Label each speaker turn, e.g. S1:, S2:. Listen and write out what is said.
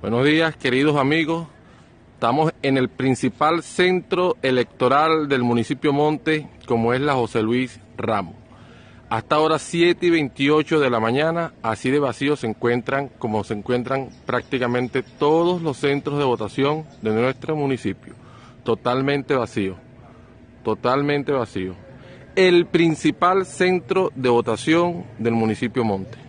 S1: Buenos días, queridos amigos. Estamos en el principal centro electoral del municipio Monte, como es la José Luis Ramos. Hasta ahora 7 y 28 de la mañana, así de vacío se encuentran como se encuentran prácticamente todos los centros de votación de nuestro municipio. Totalmente vacío, totalmente vacío. El principal centro de votación del municipio Monte.